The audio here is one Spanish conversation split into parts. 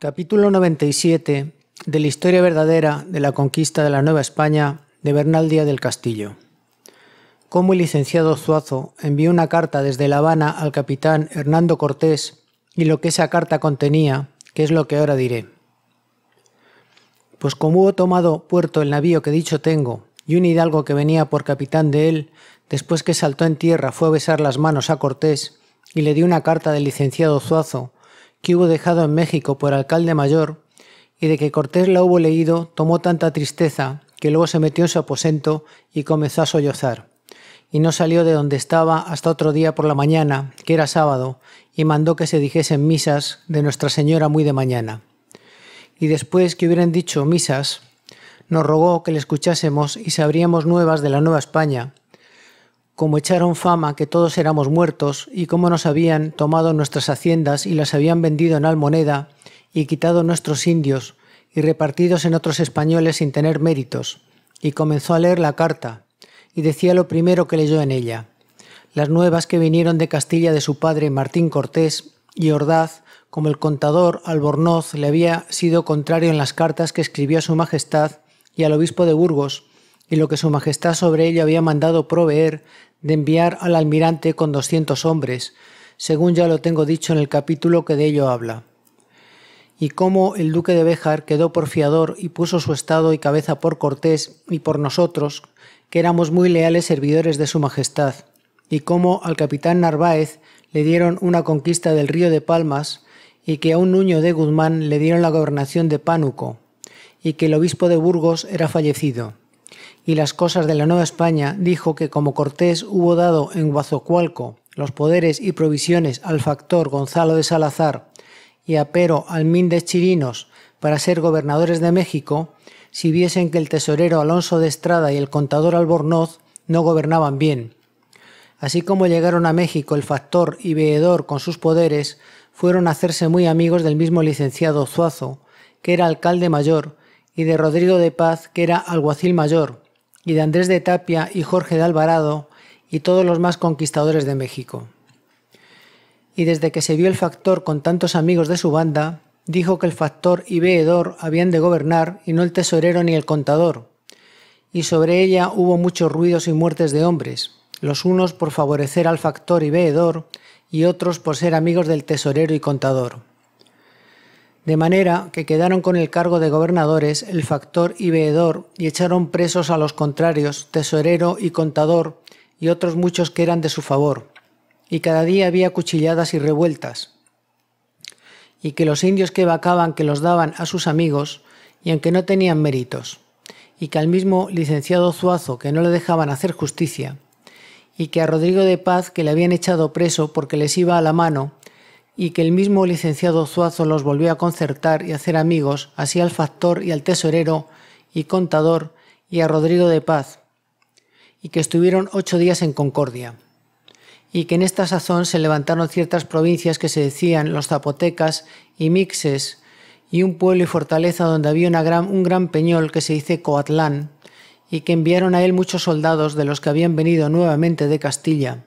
Capítulo 97 de la historia verdadera de la conquista de la Nueva España de Bernal Díaz del Castillo. Cómo el licenciado Zuazo envió una carta desde La Habana al capitán Hernando Cortés y lo que esa carta contenía, que es lo que ahora diré. Pues como hubo tomado puerto el navío que dicho tengo y un hidalgo que venía por capitán de él, después que saltó en tierra fue a besar las manos a Cortés y le dio una carta del licenciado Zuazo que hubo dejado en México por alcalde mayor, y de que Cortés la hubo leído, tomó tanta tristeza que luego se metió en su aposento y comenzó a sollozar. Y no salió de donde estaba hasta otro día por la mañana, que era sábado, y mandó que se dijesen misas de Nuestra Señora muy de mañana. Y después que hubieran dicho misas, nos rogó que le escuchásemos y sabríamos nuevas de la Nueva España, como echaron fama que todos éramos muertos y cómo nos habían tomado nuestras haciendas y las habían vendido en almoneda y quitado nuestros indios y repartidos en otros españoles sin tener méritos, y comenzó a leer la carta, y decía lo primero que leyó en ella, las nuevas que vinieron de Castilla de su padre Martín Cortés y Ordaz, como el contador Albornoz le había sido contrario en las cartas que escribió a su Majestad y al obispo de Burgos, y lo que su Majestad sobre ello había mandado proveer de enviar al almirante con doscientos hombres, según ya lo tengo dicho en el capítulo que de ello habla. Y cómo el duque de Béjar quedó por fiador y puso su estado y cabeza por Cortés y por nosotros, que éramos muy leales servidores de su Majestad, y cómo al capitán Narváez le dieron una conquista del río de Palmas, y que a un Nuño de Guzmán le dieron la gobernación de Pánuco, y que el obispo de Burgos era fallecido y las Cosas de la Nueva España dijo que como Cortés hubo dado en Guazocualco los poderes y provisiones al factor Gonzalo de Salazar y a Pero de Chirinos para ser gobernadores de México, si viesen que el tesorero Alonso de Estrada y el contador Albornoz no gobernaban bien. Así como llegaron a México el factor y veedor con sus poderes, fueron a hacerse muy amigos del mismo licenciado Zuazo, que era alcalde mayor, y de Rodrigo de Paz, que era alguacil mayor, y de Andrés de Tapia y Jorge de Alvarado y todos los más conquistadores de México. Y desde que se vio el factor con tantos amigos de su banda, dijo que el factor y veedor habían de gobernar y no el tesorero ni el contador, y sobre ella hubo muchos ruidos y muertes de hombres, los unos por favorecer al factor y veedor, y otros por ser amigos del tesorero y contador de manera que quedaron con el cargo de gobernadores el factor y veedor y echaron presos a los contrarios, tesorero y contador, y otros muchos que eran de su favor, y cada día había cuchilladas y revueltas, y que los indios que vacaban que los daban a sus amigos, y aunque no tenían méritos, y que al mismo licenciado Zuazo que no le dejaban hacer justicia, y que a Rodrigo de Paz que le habían echado preso porque les iba a la mano, y que el mismo licenciado Zuazo los volvió a concertar y hacer amigos, así al factor y al tesorero y contador y a Rodrigo de Paz, y que estuvieron ocho días en Concordia, y que en esta sazón se levantaron ciertas provincias que se decían los zapotecas y mixes, y un pueblo y fortaleza donde había una un gran peñol que se dice Coatlán, y que enviaron a él muchos soldados de los que habían venido nuevamente de Castilla,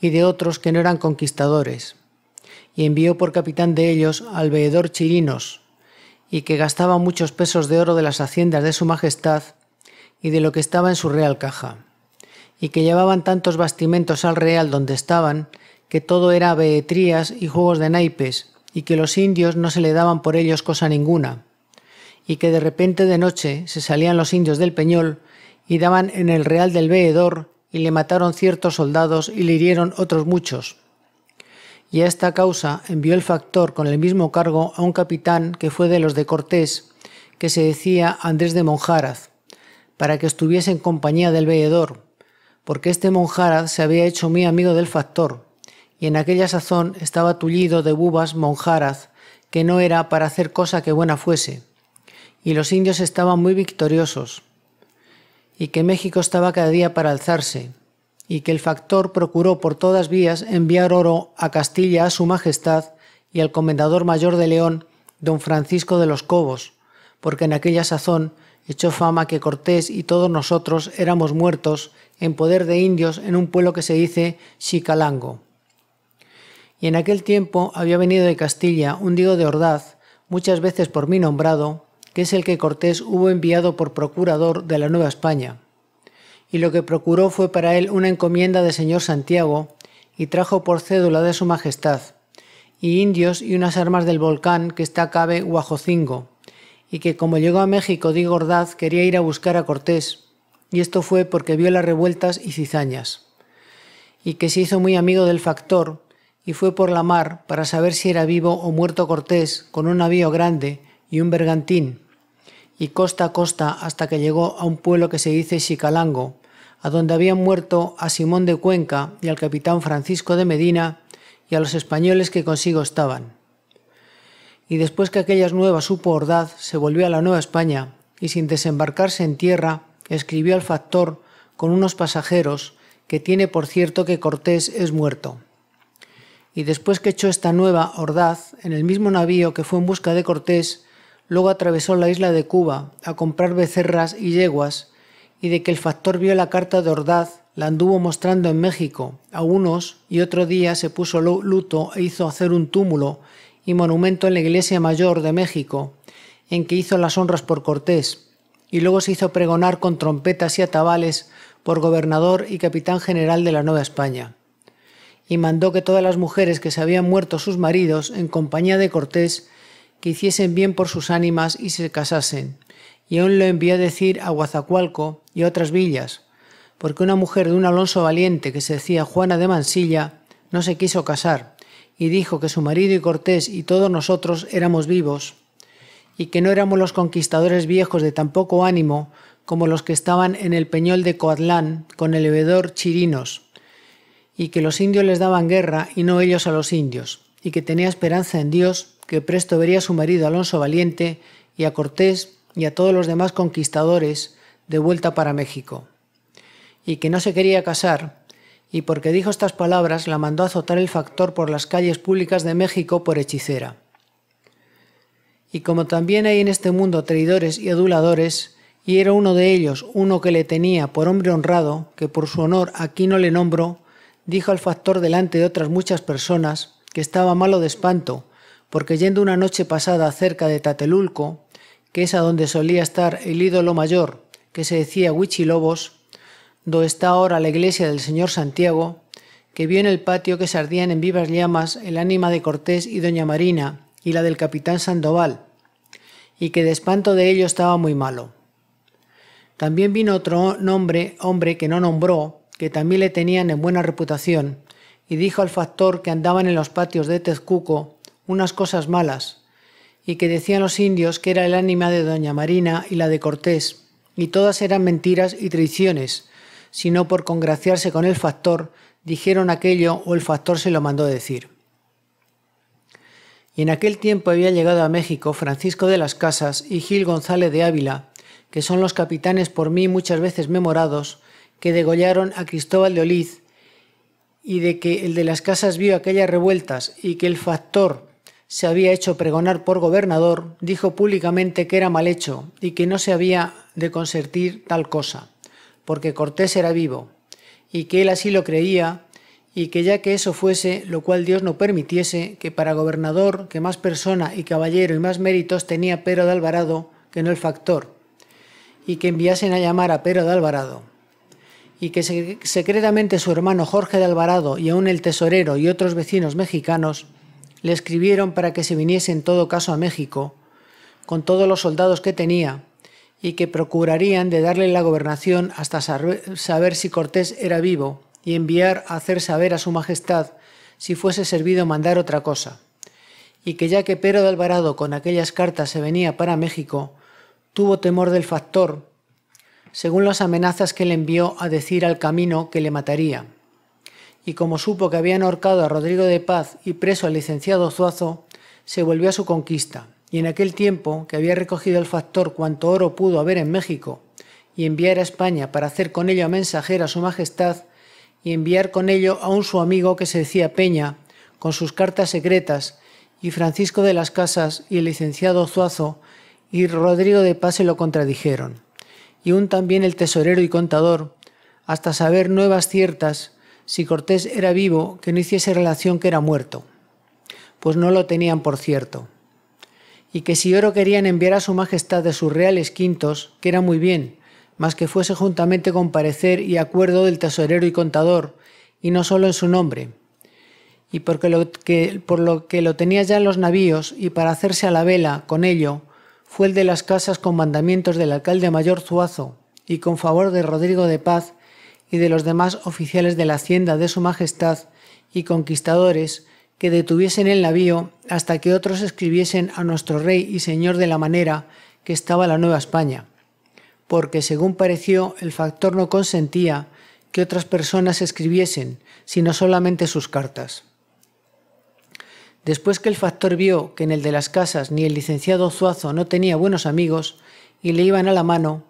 y de otros que no eran conquistadores y envió por capitán de ellos al veedor Chirinos, y que gastaba muchos pesos de oro de las haciendas de su majestad y de lo que estaba en su real caja, y que llevaban tantos bastimentos al real donde estaban, que todo era beetrías y juegos de naipes, y que los indios no se le daban por ellos cosa ninguna, y que de repente de noche se salían los indios del peñol y daban en el real del veedor, y le mataron ciertos soldados y le hirieron otros muchos, y a esta causa envió el factor con el mismo cargo a un capitán que fue de los de Cortés, que se decía Andrés de Monjaraz, para que estuviese en compañía del veedor, porque este Monjaraz se había hecho muy amigo del factor, y en aquella sazón estaba tullido de bubas Monjaraz, que no era para hacer cosa que buena fuese, y los indios estaban muy victoriosos, y que México estaba cada día para alzarse, y que el factor procuró por todas vías enviar oro a Castilla a su Majestad y al Comendador Mayor de León, don Francisco de los Cobos, porque en aquella sazón echó fama que Cortés y todos nosotros éramos muertos en poder de indios en un pueblo que se dice Xicalango. Y en aquel tiempo había venido de Castilla un Diego de Ordaz, muchas veces por mí nombrado, que es el que Cortés hubo enviado por procurador de la Nueva España y lo que procuró fue para él una encomienda de señor Santiago, y trajo por cédula de su majestad, y indios y unas armas del volcán que está cabe Guajocingo, y que como llegó a México de gordaz quería ir a buscar a Cortés, y esto fue porque vio las revueltas y cizañas, y que se hizo muy amigo del factor, y fue por la mar para saber si era vivo o muerto Cortés con un navío grande y un bergantín, y costa a costa hasta que llegó a un pueblo que se dice Xicalango, a donde habían muerto a Simón de Cuenca y al capitán Francisco de Medina y a los españoles que consigo estaban. Y después que aquellas nuevas supo Ordaz, se volvió a la Nueva España y sin desembarcarse en tierra, escribió al factor con unos pasajeros que tiene por cierto que Cortés es muerto. Y después que echó esta nueva Ordaz, en el mismo navío que fue en busca de Cortés, luego atravesó la isla de Cuba a comprar becerras y yeguas y de que el factor vio la carta de Ordaz, la anduvo mostrando en México a unos y otro día se puso luto e hizo hacer un túmulo y monumento en la iglesia mayor de México, en que hizo las honras por Cortés, y luego se hizo pregonar con trompetas y atabales por gobernador y capitán general de la Nueva España. Y mandó que todas las mujeres que se habían muerto sus maridos en compañía de Cortés, que hiciesen bien por sus ánimas y se casasen, y aún lo envió a decir a Guazacualco y otras villas, porque una mujer de un Alonso valiente que se decía Juana de Mansilla no se quiso casar y dijo que su marido y Cortés y todos nosotros éramos vivos y que no éramos los conquistadores viejos de tan poco ánimo como los que estaban en el peñol de Coatlán con el bebedor Chirinos, y que los indios les daban guerra y no ellos a los indios, y que tenía esperanza en Dios que presto vería a su marido Alonso Valiente y a Cortés y a todos los demás conquistadores de vuelta para México, y que no se quería casar, y porque dijo estas palabras la mandó azotar el factor por las calles públicas de México por hechicera. Y como también hay en este mundo traidores y aduladores, y era uno de ellos, uno que le tenía por hombre honrado, que por su honor aquí no le nombro, dijo al factor delante de otras muchas personas que estaba malo de espanto, porque yendo una noche pasada cerca de Tatelulco, que es a donde solía estar el ídolo mayor, que se decía Huichilobos, do está ahora la iglesia del Señor Santiago, que vio en el patio que se ardían en vivas llamas el ánima de Cortés y Doña Marina y la del capitán Sandoval, y que de espanto de ello estaba muy malo. También vino otro nombre, hombre que no nombró, que también le tenían en buena reputación, y dijo al factor que andaban en los patios de Tezcuco unas cosas malas, y que decían los indios que era el ánima de Doña Marina y la de Cortés, y todas eran mentiras y traiciones, sino por congraciarse con el factor, dijeron aquello o el factor se lo mandó decir. Y en aquel tiempo había llegado a México Francisco de las Casas y Gil González de Ávila, que son los capitanes por mí muchas veces memorados, que degollaron a Cristóbal de Oliz, y de que el de las Casas vio aquellas revueltas y que el factor se había hecho pregonar por gobernador, dijo públicamente que era mal hecho y que no se había de consentir tal cosa, porque Cortés era vivo, y que él así lo creía, y que ya que eso fuese, lo cual Dios no permitiese, que para gobernador, que más persona y caballero y más méritos tenía Pedro de Alvarado que no el factor, y que enviasen a llamar a Pedro de Alvarado, y que secretamente su hermano Jorge de Alvarado y aún el tesorero y otros vecinos mexicanos le escribieron para que se viniese en todo caso a México, con todos los soldados que tenía, y que procurarían de darle la gobernación hasta saber si Cortés era vivo, y enviar a hacer saber a su Majestad si fuese servido mandar otra cosa, y que ya que Pero de Alvarado con aquellas cartas se venía para México, tuvo temor del factor, según las amenazas que le envió a decir al camino que le mataría y como supo que habían ahorcado a Rodrigo de Paz y preso al licenciado Zuazo, se volvió a su conquista, y en aquel tiempo que había recogido el factor cuanto oro pudo haber en México, y enviar a España para hacer con ello a mensajera a su majestad, y enviar con ello a un su amigo que se decía Peña, con sus cartas secretas, y Francisco de las Casas y el licenciado Zuazo y Rodrigo de Paz se lo contradijeron, y un también el tesorero y contador, hasta saber nuevas ciertas si Cortés era vivo, que no hiciese relación que era muerto, pues no lo tenían por cierto. Y que si oro querían enviar a su majestad de sus reales quintos, que era muy bien, mas que fuese juntamente con parecer y acuerdo del tesorero y contador, y no solo en su nombre, y porque lo que, por lo que lo tenía ya en los navíos y para hacerse a la vela con ello, fue el de las casas con mandamientos del alcalde mayor Zuazo y con favor de Rodrigo de Paz y de los demás oficiales de la hacienda de su Majestad y conquistadores que detuviesen el navío hasta que otros escribiesen a nuestro rey y señor de la manera que estaba la Nueva España, porque según pareció el factor no consentía que otras personas escribiesen, sino solamente sus cartas. Después que el factor vio que en el de las casas ni el licenciado Zuazo no tenía buenos amigos y le iban a la mano,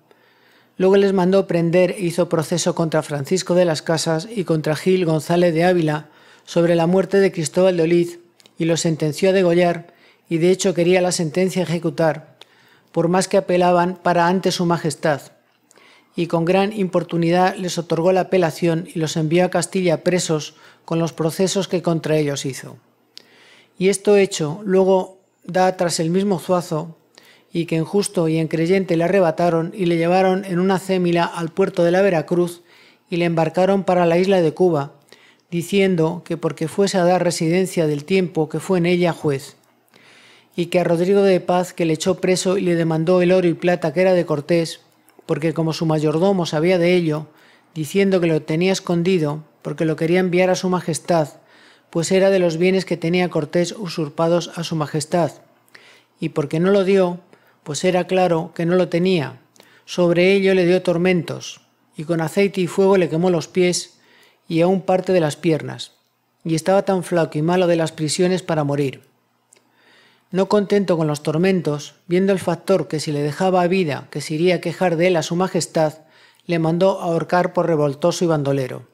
Luego les mandó prender e hizo proceso contra Francisco de las Casas y contra Gil González de Ávila sobre la muerte de Cristóbal de Oliz y los sentenció a degollar y de hecho quería la sentencia ejecutar, por más que apelaban para ante su majestad. Y con gran importunidad les otorgó la apelación y los envió a Castilla presos con los procesos que contra ellos hizo. Y esto hecho, luego da tras el mismo Zuazo y que en justo y en creyente le arrebataron y le llevaron en una cémila al puerto de la Veracruz y le embarcaron para la isla de Cuba, diciendo que porque fuese a dar residencia del tiempo que fue en ella juez, y que a Rodrigo de Paz que le echó preso y le demandó el oro y plata que era de Cortés, porque como su mayordomo sabía de ello, diciendo que lo tenía escondido, porque lo quería enviar a su majestad, pues era de los bienes que tenía Cortés usurpados a su majestad, y porque no lo dio, pues era claro que no lo tenía. Sobre ello le dio tormentos, y con aceite y fuego le quemó los pies y aún parte de las piernas, y estaba tan flaco y malo de las prisiones para morir. No contento con los tormentos, viendo el factor que si le dejaba vida que se iría a quejar de él a su majestad, le mandó ahorcar por revoltoso y bandolero.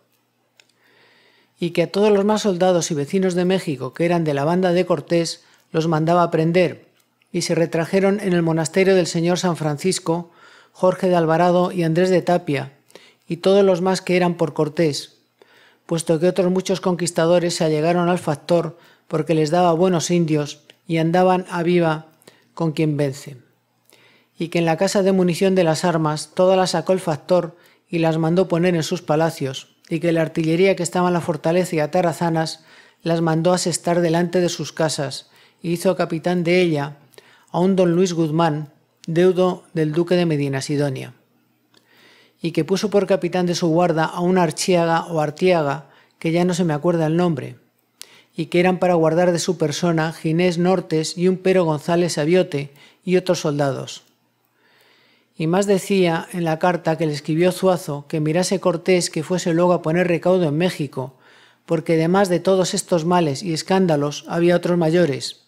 Y que a todos los más soldados y vecinos de México que eran de la banda de Cortés los mandaba prender y se retrajeron en el monasterio del Señor San Francisco Jorge de Alvarado y Andrés de Tapia, y todos los más que eran por Cortés, puesto que otros muchos conquistadores se allegaron al factor porque les daba buenos indios y andaban a viva con quien vence. Y que en la casa de munición de las armas todas las sacó el factor y las mandó poner en sus palacios, y que la artillería que estaba en la fortaleza y a Tarazanas las mandó asestar delante de sus casas, y hizo capitán de ella a un don Luis Guzmán, deudo del duque de Medina Sidonia, y que puso por capitán de su guarda a un archiaga o artiaga, que ya no se me acuerda el nombre, y que eran para guardar de su persona Ginés Nortes y un Pero González Aviote y otros soldados. Y más decía en la carta que le escribió Zuazo que mirase Cortés que fuese luego a poner recaudo en México, porque además de todos estos males y escándalos había otros mayores,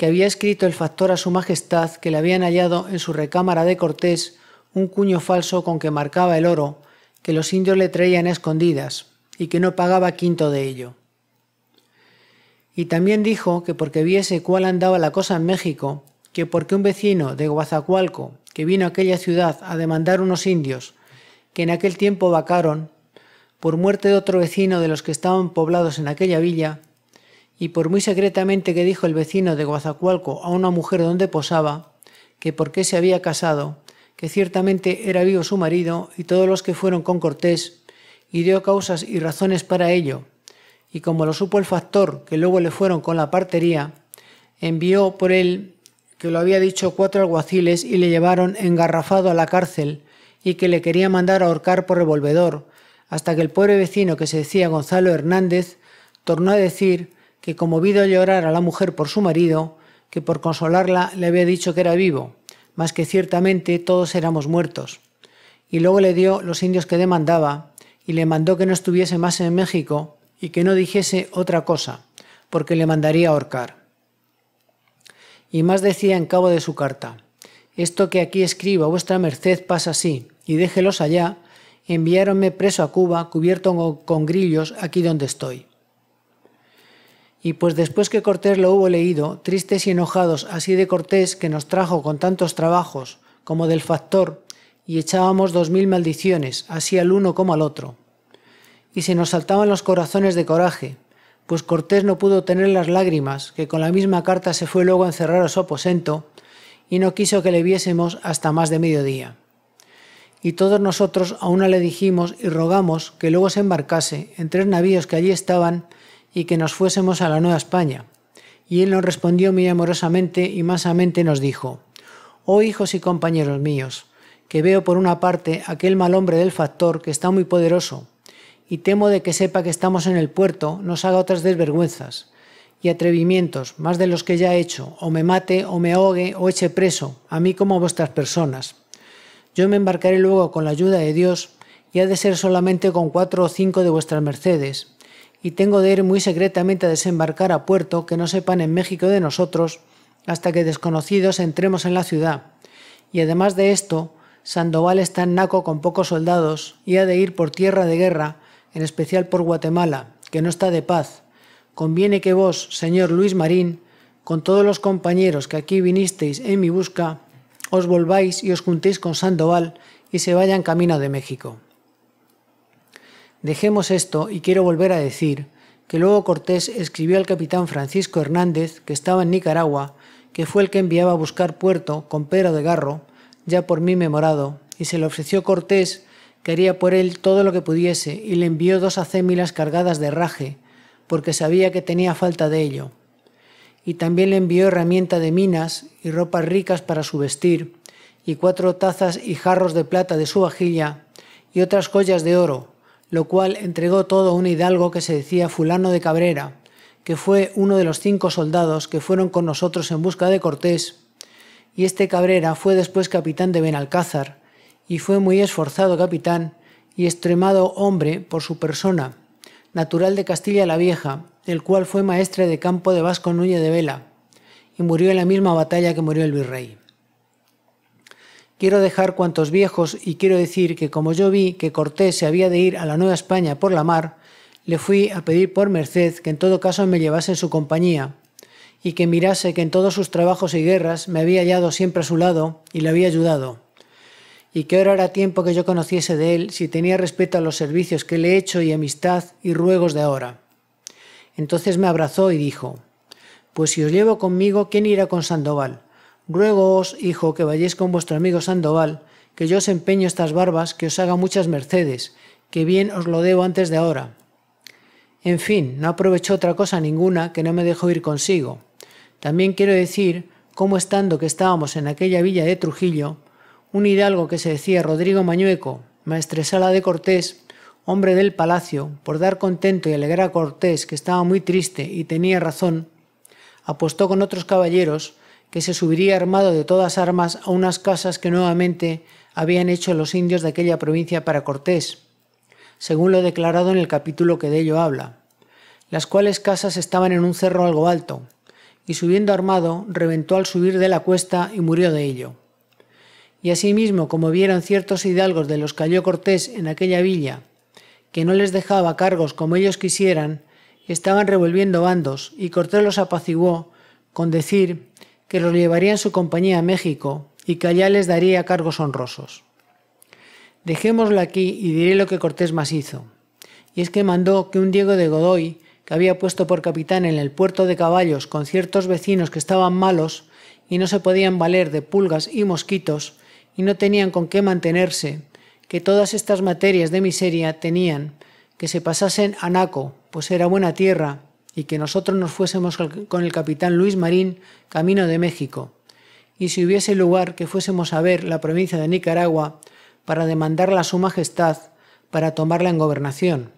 que había escrito el factor a su majestad que le habían hallado en su recámara de Cortés un cuño falso con que marcaba el oro, que los indios le traían a escondidas, y que no pagaba quinto de ello. Y también dijo que porque viese cuál andaba la cosa en México, que porque un vecino de Guazacualco, que vino a aquella ciudad a demandar unos indios, que en aquel tiempo vacaron, por muerte de otro vecino de los que estaban poblados en aquella villa, y por muy secretamente que dijo el vecino de Guazacualco a una mujer donde posaba, que por qué se había casado, que ciertamente era vivo su marido y todos los que fueron con Cortés, y dio causas y razones para ello. Y como lo supo el factor, que luego le fueron con la partería, envió por él, que lo había dicho, cuatro alguaciles y le llevaron engarrafado a la cárcel y que le quería mandar ahorcar por revolvedor, hasta que el pobre vecino que se decía Gonzalo Hernández tornó a decir que conmovido llorar a la mujer por su marido, que por consolarla le había dicho que era vivo, mas que ciertamente todos éramos muertos. Y luego le dio los indios que demandaba, y le mandó que no estuviese más en México y que no dijese otra cosa, porque le mandaría ahorcar. Y más decía en cabo de su carta, esto que aquí escribo a vuestra merced pasa así, y déjelos allá, enviáronme preso a Cuba, cubierto con grillos, aquí donde estoy. Y pues después que Cortés lo hubo leído, tristes y enojados así de Cortés que nos trajo con tantos trabajos, como del factor, y echábamos dos mil maldiciones, así al uno como al otro. Y se nos saltaban los corazones de coraje, pues Cortés no pudo tener las lágrimas, que con la misma carta se fue luego a encerrar a su aposento, y no quiso que le viésemos hasta más de mediodía. Y todos nosotros a una le dijimos y rogamos que luego se embarcase en tres navíos que allí estaban, y que nos fuésemos a la Nueva España. Y él nos respondió muy amorosamente y masamente nos dijo, Oh hijos y compañeros míos, que veo por una parte aquel mal hombre del factor que está muy poderoso, y temo de que sepa que estamos en el puerto nos haga otras desvergüenzas y atrevimientos, más de los que ya he hecho, o me mate, o me ahogue, o eche preso, a mí como a vuestras personas. Yo me embarcaré luego con la ayuda de Dios, y ha de ser solamente con cuatro o cinco de vuestras mercedes, y tengo de ir muy secretamente a desembarcar a puerto que no sepan en México de nosotros hasta que desconocidos entremos en la ciudad. Y además de esto, Sandoval está en Naco con pocos soldados y ha de ir por tierra de guerra, en especial por Guatemala, que no está de paz. Conviene que vos, señor Luis Marín, con todos los compañeros que aquí vinisteis en mi busca, os volváis y os juntéis con Sandoval y se vayan camino de México. Dejemos esto y quiero volver a decir que luego Cortés escribió al capitán Francisco Hernández, que estaba en Nicaragua, que fue el que enviaba a buscar puerto con Pedro de Garro, ya por mí memorado, y se le ofreció Cortés que haría por él todo lo que pudiese, y le envió dos acémilas cargadas de raje, porque sabía que tenía falta de ello. Y también le envió herramienta de minas y ropas ricas para su vestir, y cuatro tazas y jarros de plata de su vajilla, y otras joyas de oro, lo cual entregó todo a un hidalgo que se decía fulano de Cabrera, que fue uno de los cinco soldados que fueron con nosotros en busca de Cortés, y este Cabrera fue después capitán de Benalcázar, y fue muy esforzado capitán y extremado hombre por su persona, natural de Castilla la Vieja, el cual fue maestre de campo de Vasco Núñez de Vela, y murió en la misma batalla que murió el virrey. Quiero dejar cuantos viejos y quiero decir que como yo vi que Cortés se había de ir a la Nueva España por la mar, le fui a pedir por merced que en todo caso me llevase en su compañía, y que mirase que en todos sus trabajos y guerras me había hallado siempre a su lado y le había ayudado, y que ahora era tiempo que yo conociese de él si tenía respeto a los servicios que le he hecho y amistad y ruegos de ahora. Entonces me abrazó y dijo, Pues si os llevo conmigo, ¿quién irá con Sandoval? Ruegoos, hijo, que vayáis con vuestro amigo Sandoval, que yo os empeño estas barbas, que os haga muchas mercedes, que bien os lo debo antes de ahora. En fin, no aprovechó otra cosa ninguna que no me dejó ir consigo. También quiero decir cómo estando que estábamos en aquella villa de Trujillo, un hidalgo que se decía Rodrigo Mañueco, maestresala de Cortés, hombre del palacio, por dar contento y alegrar a Cortés, que estaba muy triste y tenía razón, apostó con otros caballeros que se subiría armado de todas armas a unas casas que nuevamente habían hecho los indios de aquella provincia para Cortés, según lo declarado en el capítulo que de ello habla, las cuales casas estaban en un cerro algo alto, y subiendo armado, reventó al subir de la cuesta y murió de ello. Y asimismo, como vieron ciertos hidalgos de los que halló Cortés en aquella villa, que no les dejaba cargos como ellos quisieran, estaban revolviendo bandos, y Cortés los apaciguó con decir que los llevaría en su compañía a México y que allá les daría cargos honrosos. Dejémoslo aquí y diré lo que Cortés más hizo. Y es que mandó que un Diego de Godoy, que había puesto por capitán en el puerto de caballos con ciertos vecinos que estaban malos y no se podían valer de pulgas y mosquitos y no tenían con qué mantenerse, que todas estas materias de miseria tenían, que se pasasen a Naco, pues era buena tierra, y que nosotros nos fuésemos con el capitán Luis Marín camino de México, y si hubiese lugar que fuésemos a ver la provincia de Nicaragua para demandarla a su Majestad para tomarla en gobernación.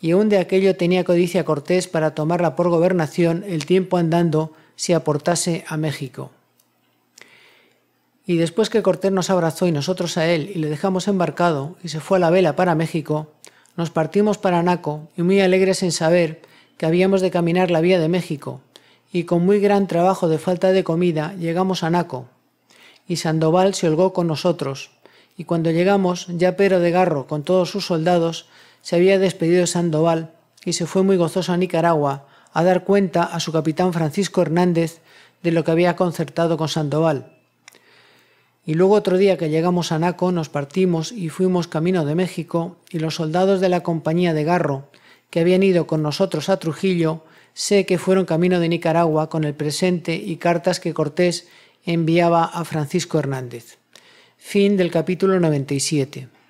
Y aún de aquello tenía codicia Cortés para tomarla por gobernación el tiempo andando si aportase a México. Y después que Cortés nos abrazó y nosotros a él y le dejamos embarcado y se fue a la vela para México, nos partimos para Naco y muy alegres en saber que habíamos de caminar la vía de México, y con muy gran trabajo de falta de comida llegamos a Naco, y Sandoval se holgó con nosotros, y cuando llegamos ya Pero de Garro con todos sus soldados se había despedido de Sandoval y se fue muy gozoso a Nicaragua a dar cuenta a su capitán Francisco Hernández de lo que había concertado con Sandoval. Y luego otro día que llegamos a Naco nos partimos y fuimos camino de México y los soldados de la compañía de Garro que habían ido con nosotros a Trujillo, sé que fueron camino de Nicaragua con el presente y cartas que Cortés enviaba a Francisco Hernández. Fin del capítulo 97.